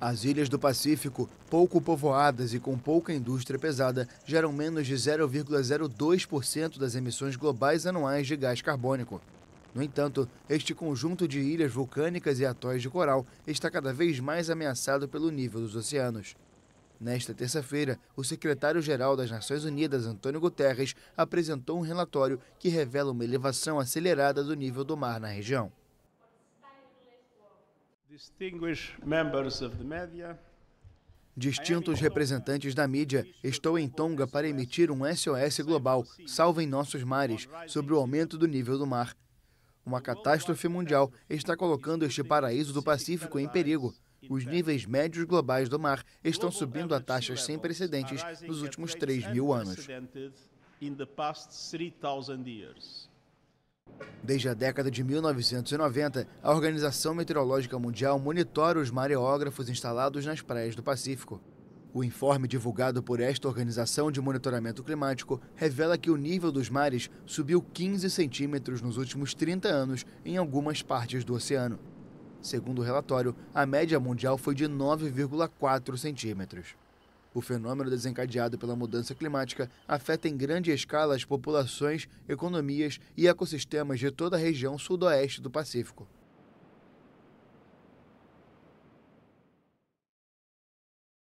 As ilhas do Pacífico, pouco povoadas e com pouca indústria pesada, geram menos de 0,02% das emissões globais anuais de gás carbônico. No entanto, este conjunto de ilhas vulcânicas e atóis de coral está cada vez mais ameaçado pelo nível dos oceanos. Nesta terça-feira, o secretário-geral das Nações Unidas, Antônio Guterres, apresentou um relatório que revela uma elevação acelerada do nível do mar na região. Distintos representantes da mídia, estou em Tonga para emitir um SOS global, salvem nossos mares, sobre o aumento do nível do mar. Uma catástrofe mundial está colocando este paraíso do Pacífico em perigo. Os níveis médios globais do mar estão subindo a taxas sem precedentes nos últimos 3 mil anos. Desde a década de 1990, a Organização Meteorológica Mundial monitora os mareógrafos instalados nas praias do Pacífico. O informe divulgado por esta organização de monitoramento climático revela que o nível dos mares subiu 15 centímetros nos últimos 30 anos em algumas partes do oceano. Segundo o relatório, a média mundial foi de 9,4 centímetros. O fenômeno desencadeado pela mudança climática afeta em grande escala as populações, economias e ecossistemas de toda a região sudoeste do Pacífico.